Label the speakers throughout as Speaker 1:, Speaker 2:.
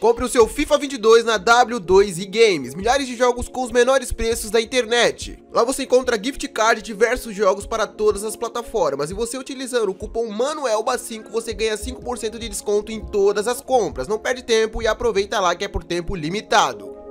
Speaker 1: Compre o seu FIFA 22 na W2 e Games, milhares de jogos com os menores preços da internet. Lá você encontra gift card e diversos jogos para todas as plataformas e você utilizando o cupom MANUELBA5 você ganha 5% de desconto em todas as compras. Não perde tempo e aproveita lá que é por tempo limitado.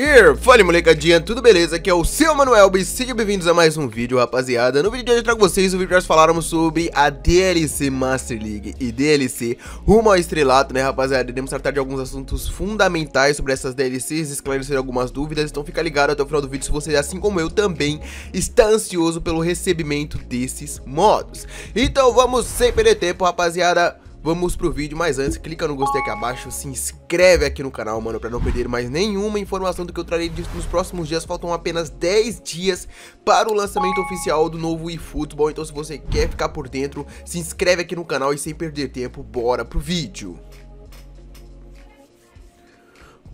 Speaker 1: E fala molecadinha, tudo beleza? Aqui é o seu Manuel e sejam bem-vindos a mais um vídeo, rapaziada. No vídeo de hoje eu trago vocês o vídeo que nós sobre a DLC Master League e DLC rumo ao estrelato, né, rapaziada? Iremos tratar de alguns assuntos fundamentais sobre essas DLCs, esclarecer algumas dúvidas, então fica ligado até o final do vídeo se você, assim como eu também, está ansioso pelo recebimento desses modos. Então vamos sem perder tempo, rapaziada Vamos pro vídeo, mas antes, clica no gostei aqui abaixo, se inscreve aqui no canal, mano, pra não perder mais nenhuma informação do que eu trarei disso nos próximos dias. Faltam apenas 10 dias para o lançamento oficial do novo eFootball, então se você quer ficar por dentro, se inscreve aqui no canal e sem perder tempo, bora pro vídeo.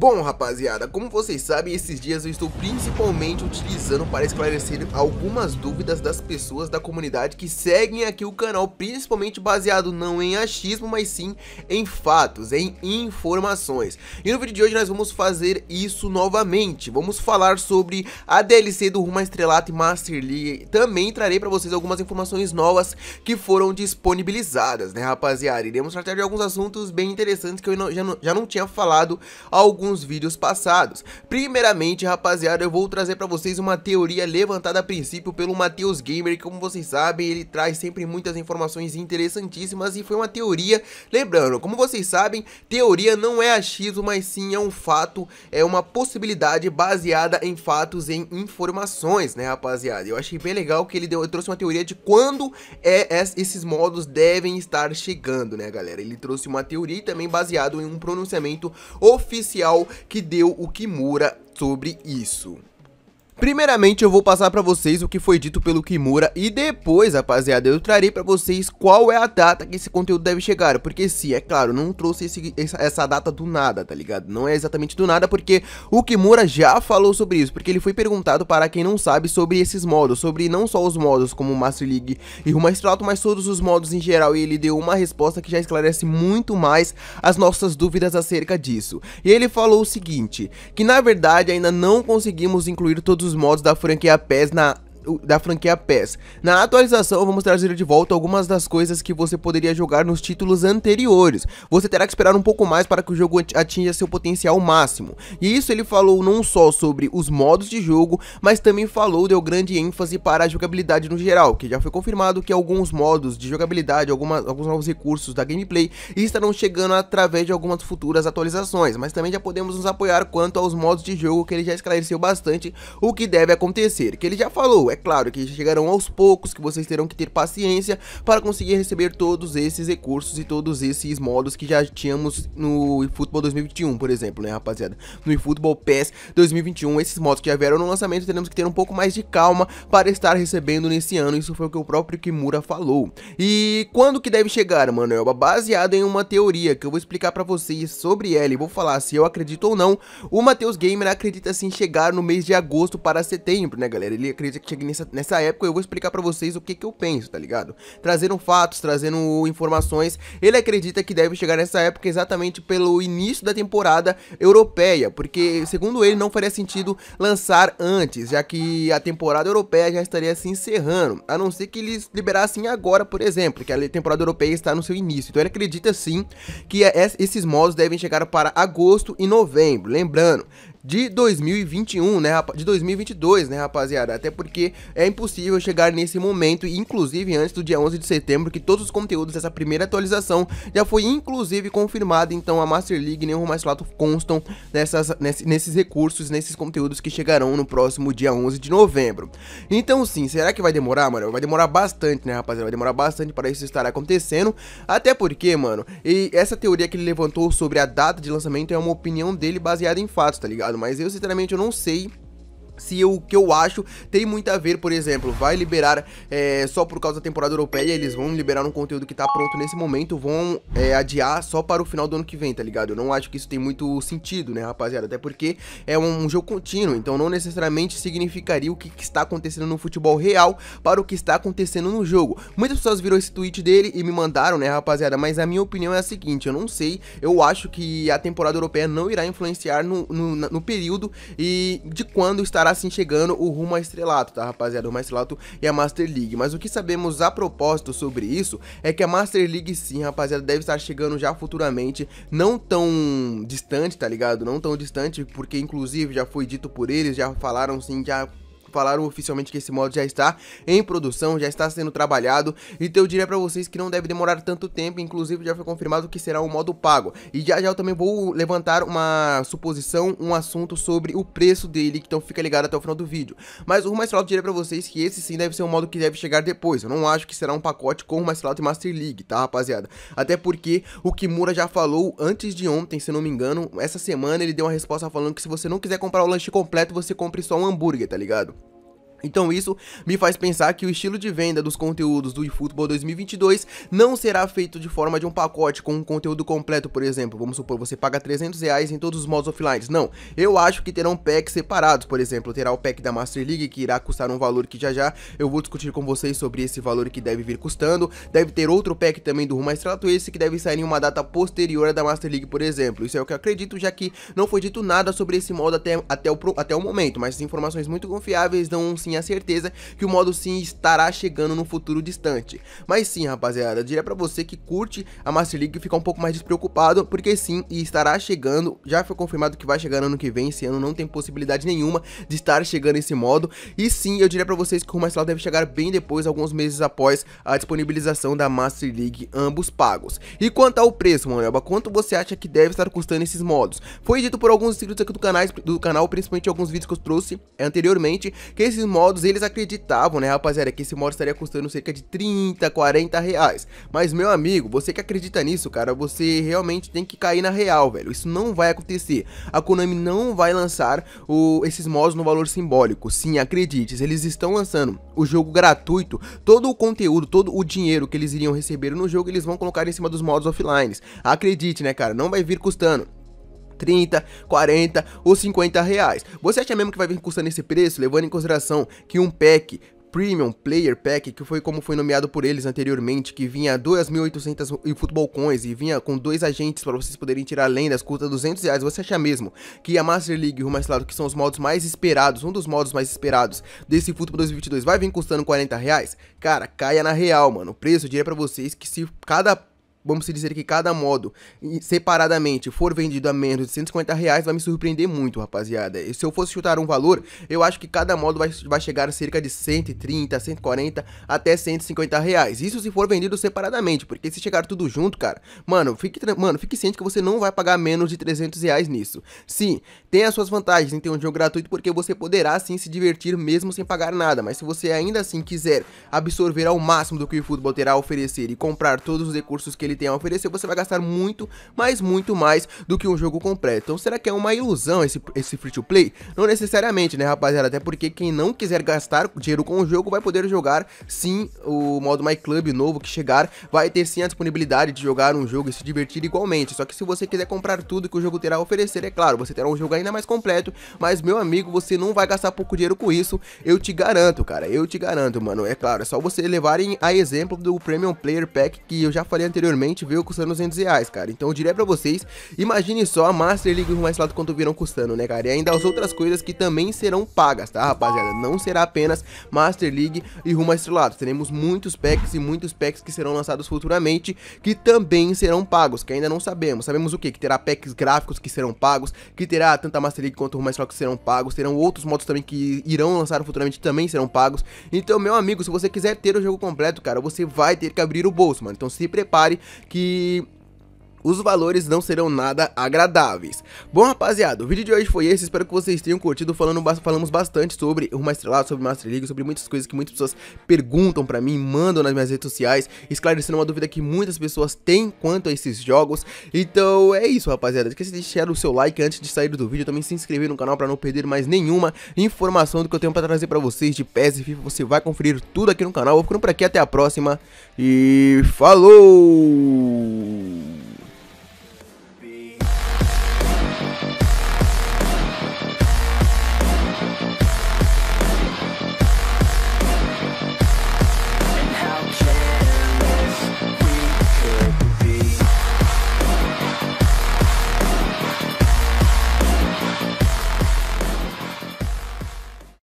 Speaker 1: Bom rapaziada, como vocês sabem, esses dias eu estou principalmente utilizando para esclarecer algumas dúvidas das pessoas da comunidade que seguem aqui o canal, principalmente baseado não em achismo, mas sim em fatos, em informações. E no vídeo de hoje nós vamos fazer isso novamente, vamos falar sobre a DLC do Rumo Estrelata e Master League, também trarei para vocês algumas informações novas que foram disponibilizadas, né rapaziada? Iremos tratar de alguns assuntos bem interessantes que eu já não, já não tinha falado alguns alguns vídeos passados. Primeiramente, rapaziada, eu vou trazer para vocês uma teoria levantada a princípio pelo Matheus Gamer, que como vocês sabem, ele traz sempre muitas informações interessantíssimas e foi uma teoria, lembrando, como vocês sabem, teoria não é achismo, mas sim é um fato, é uma possibilidade baseada em fatos, em informações, né, rapaziada? Eu achei bem legal que ele deu, trouxe uma teoria de quando é, esses modos devem estar chegando, né, galera? Ele trouxe uma teoria também baseado em um pronunciamento oficial oficial que deu o Kimura sobre isso. Primeiramente eu vou passar para vocês o que foi dito pelo Kimura e depois, rapaziada, eu trarei para vocês qual é a data que esse conteúdo deve chegar, porque se, é claro, não trouxe esse, essa data do nada, tá ligado? Não é exatamente do nada, porque o Kimura já falou sobre isso, porque ele foi perguntado para quem não sabe sobre esses modos, sobre não só os modos como Master League e Rumo Estrato, mas todos os modos em geral, e ele deu uma resposta que já esclarece muito mais as nossas dúvidas acerca disso. E ele falou o seguinte, que na verdade ainda não conseguimos incluir todos os modos da franquia PES na da franquia PES. Na atualização, vamos trazer de volta algumas das coisas que você poderia jogar nos títulos anteriores. Você terá que esperar um pouco mais para que o jogo atinja seu potencial máximo. E isso ele falou não só sobre os modos de jogo, mas também falou, deu grande ênfase para a jogabilidade no geral, que já foi confirmado que alguns modos de jogabilidade, algumas, alguns novos recursos da gameplay estarão chegando através de algumas futuras atualizações, mas também já podemos nos apoiar quanto aos modos de jogo que ele já esclareceu bastante o que deve acontecer, que ele já falou, é claro que chegarão aos poucos, que vocês terão que ter paciência para conseguir receber todos esses recursos e todos esses modos que já tínhamos no eFootball 2021, por exemplo, né, rapaziada? No eFootball PES 2021, esses modos que já vieram no lançamento, teremos que ter um pouco mais de calma para estar recebendo nesse ano, isso foi o que o próprio Kimura falou. E quando que deve chegar, Manuelba? Baseado em uma teoria que eu vou explicar para vocês sobre ela e vou falar se eu acredito ou não, o Matheus Gamer acredita sim chegar no mês de agosto para setembro, né, galera? Ele acredita que chegue nessa, nessa época eu vou explicar para vocês o que, que eu penso, tá ligado? Trazendo fatos, trazendo informações. Ele acredita que deve chegar nessa época exatamente pelo início da temporada europeia, porque segundo ele não faria sentido lançar antes, já que a temporada europeia já estaria se encerrando, a não ser que eles liberassem agora, por exemplo, que a temporada europeia está no seu início. Então ele acredita sim que é, esses modos devem chegar para agosto e novembro. Lembrando, de 2021, né, de 2022, né, rapaziada? Até porque é impossível chegar nesse momento, inclusive antes do dia 11 de setembro, que todos os conteúdos dessa primeira atualização já foi inclusive confirmado, então a Master League e nenhum mais lato constam nessas, ness, nesses recursos, nesses conteúdos que chegarão no próximo dia 11 de novembro. Então sim, será que vai demorar, mano? Vai demorar bastante, né, rapaziada? Vai demorar bastante para isso estar acontecendo, até porque, mano, e essa teoria que ele levantou sobre a data de lançamento é uma opinião dele baseada em fatos, tá ligado? mas eu sinceramente eu não sei se o que eu acho tem muito a ver, por exemplo, vai liberar é, só por causa da temporada europeia, eles vão liberar um conteúdo que tá pronto nesse momento, vão é, adiar só para o final do ano que vem, tá ligado? Eu não acho que isso tem muito sentido, né, rapaziada? Até porque é um, jogo contínuo, então não necessariamente significaria o que, que, está acontecendo no futebol real para o que está acontecendo no jogo. Muitas pessoas viram esse tweet dele e me mandaram, né, rapaziada? Mas a minha opinião é a seguinte, eu não sei, eu acho que a temporada europeia não irá influenciar no, no, no período e de quando estará estará se assim chegando o rumo a estrelato, tá rapaziada? O rumo estrelato e a Master League. Mas o que sabemos a propósito sobre isso é que a Master League sim, rapaziada, deve estar chegando já futuramente, não tão distante, tá ligado? Não tão distante, porque inclusive já foi dito por eles, já falaram sim, já falaram oficialmente que esse modo já está em produção, já está sendo trabalhado, então eu diria para vocês que não deve demorar tanto tempo, inclusive já foi confirmado que será um modo pago. E já já eu também vou levantar uma suposição, um assunto sobre o preço dele, então fica ligado até o final do vídeo. Mas o Rumo Estrelado diria para vocês que esse sim deve ser um modo que deve chegar depois, eu não acho que será um pacote com o Rumo Estrelado e Master League, tá rapaziada? Até porque o Kimura já falou antes de ontem, se não me engano, essa semana ele deu uma resposta falando que se você não quiser comprar o lanche completo, você compre só um hambúrguer, tá ligado? Então isso me faz pensar que o estilo de venda dos conteúdos do eFootball 2022 não será feito de forma de um pacote com um conteúdo completo, por exemplo, vamos supor, você paga 300 reais em todos os modos offline, não, eu acho que terão packs separados, por exemplo, terá o pack da Master League que irá custar um valor que já já eu vou discutir com vocês sobre esse valor que deve vir custando, deve ter outro pack também do Rumo Estrato esse que deve sair em uma data posterior à da Master League, por exemplo, isso é o que eu acredito, já que não foi dito nada sobre esse modo até, até, o, até o momento, mas informações muito confiáveis dão um sim a certeza que o modo sim estará chegando no futuro distante. Mas sim, rapaziada, eu diria pra você que curte a Master League e ficar um pouco mais despreocupado, porque sim, e estará chegando, já foi confirmado que vai chegar ano que vem, esse ano não tem possibilidade nenhuma de estar chegando esse modo, e sim, eu diria pra vocês que o Rumo deve chegar bem depois, alguns meses após a disponibilização da Master League, ambos pagos. E quanto ao preço, manoelba quanto você acha que deve estar custando esses modos? Foi dito por alguns inscritos aqui do canal, do canal principalmente alguns vídeos que eu trouxe anteriormente, que esses modos modos, eles acreditavam, né, rapaziada, que esse modo estaria custando cerca de 30, 40 reais. Mas, meu amigo, você que acredita nisso, cara, você realmente tem que cair na real, velho. Isso não vai acontecer. A Konami não vai lançar o, esses modos no valor simbólico. Sim, acredite, eles estão lançando o jogo gratuito. Todo o conteúdo, todo o dinheiro que eles iriam receber no jogo, eles vão colocar em cima dos modos offline. Acredite, né, cara, não vai vir custando 30, 40 ou 50 reais. Você acha mesmo que vai vir custando esse preço, levando em consideração que um pack Premium Player Pack, que foi como foi nomeado por eles anteriormente, que vinha 2.800 e futebol coins e vinha com dois agentes para vocês poderem tirar lendas, custa 200 reais. Você acha mesmo que a Master League e o que são os modos mais esperados, um dos modos mais esperados desse futebol 2022, vai vir custando 40 reais? Cara, caia na real, mano. O preço, eu diria é para vocês que se cada vamos dizer que cada modo separadamente for vendido a menos de 150 reais, vai me surpreender muito, rapaziada. E se eu fosse chutar um valor, eu acho que cada modo vai, vai chegar a cerca de 130, 140 até 150 reais. Isso se for vendido separadamente, porque se chegar tudo junto, cara, mano, fique, mano, fique ciente que você não vai pagar menos de 300 reais nisso. Sim, tem as suas vantagens em ter um jogo gratuito, porque você poderá sim se divertir mesmo sem pagar nada, mas se você ainda assim quiser absorver ao máximo do que o futebol terá a oferecer e comprar todos os recursos que ele tem a oferecer, você vai gastar muito, mas muito mais do que um jogo completo. Então será que é uma ilusão esse, esse free to play? Não necessariamente, né rapaziada, até porque quem não quiser gastar dinheiro com o jogo vai poder jogar sim o modo My Club novo que chegar, vai ter sim a disponibilidade de jogar um jogo e se divertir igualmente, só que se você quiser comprar tudo que o jogo terá a oferecer, é claro, você terá um jogo ainda mais completo, mas meu amigo, você não vai gastar pouco dinheiro com isso, eu te garanto, cara, eu te garanto, mano, é claro, é só você levarem a exemplo do Premium Player Pack que eu já falei anteriormente, anteriormente veio custando 200 reais, cara. Então eu diria pra vocês, imagine só a Master League e o mais lado quanto virão custando, né, cara? E ainda as outras coisas que também serão pagas, tá, rapaziada? Não será apenas Master League e rumo estrelado. Teremos muitos packs e muitos packs que serão lançados futuramente que também serão pagos, que ainda não sabemos. Sabemos o que? Que terá packs gráficos que serão pagos, que terá tanto a Master League quanto o rumo estrelado que serão pagos, terão outros modos também que irão lançar futuramente também serão pagos. Então, meu amigo, se você quiser ter o jogo completo, cara, você vai ter que abrir o bolso, mano. Então se prepare, que os valores não serão nada agradáveis. Bom, rapaziada, o vídeo de hoje foi esse, espero que vocês tenham curtido, falando, falamos bastante sobre o Maestrelado, sobre Master League, sobre muitas coisas que muitas pessoas perguntam pra mim, mandam nas minhas redes sociais, esclarecendo uma dúvida que muitas pessoas têm quanto a esses jogos. Então é isso, rapaziada, esqueça de deixar o seu like antes de sair do vídeo, também se inscrever no canal pra não perder mais nenhuma informação do que eu tenho pra trazer pra vocês de PES e FIFA, você vai conferir tudo aqui no canal, vou ficando por aqui, até a próxima e falou!